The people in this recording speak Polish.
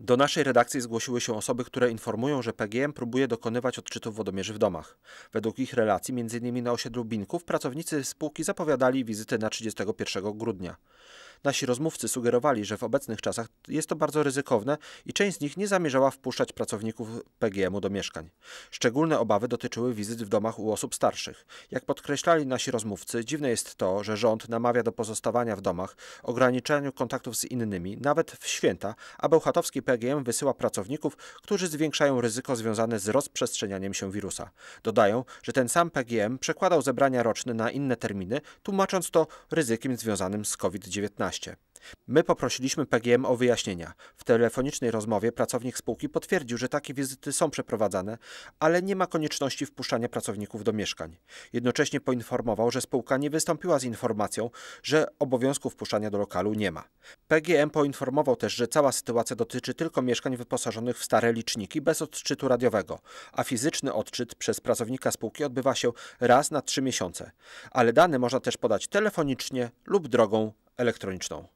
Do naszej redakcji zgłosiły się osoby, które informują, że PGM próbuje dokonywać odczytów wodomierzy w domach. Według ich relacji, m.in. na osiedlu Binków, pracownicy spółki zapowiadali wizyty na 31 grudnia. Nasi rozmówcy sugerowali, że w obecnych czasach jest to bardzo ryzykowne i część z nich nie zamierzała wpuszczać pracowników PGM-u do mieszkań. Szczególne obawy dotyczyły wizyt w domach u osób starszych. Jak podkreślali nasi rozmówcy, dziwne jest to, że rząd namawia do pozostawania w domach, ograniczaniu kontaktów z innymi, nawet w święta, a bełchatowski PGM wysyła pracowników, którzy zwiększają ryzyko związane z rozprzestrzenianiem się wirusa. Dodają, że ten sam PGM przekładał zebrania roczne na inne terminy, tłumacząc to ryzykiem związanym z COVID-19. My poprosiliśmy PGM o wyjaśnienia. W telefonicznej rozmowie pracownik spółki potwierdził, że takie wizyty są przeprowadzane, ale nie ma konieczności wpuszczania pracowników do mieszkań. Jednocześnie poinformował, że spółka nie wystąpiła z informacją, że obowiązku wpuszczania do lokalu nie ma. PGM poinformował też, że cała sytuacja dotyczy tylko mieszkań wyposażonych w stare liczniki bez odczytu radiowego, a fizyczny odczyt przez pracownika spółki odbywa się raz na trzy miesiące. Ale dane można też podać telefonicznie lub drogą elektroniczną.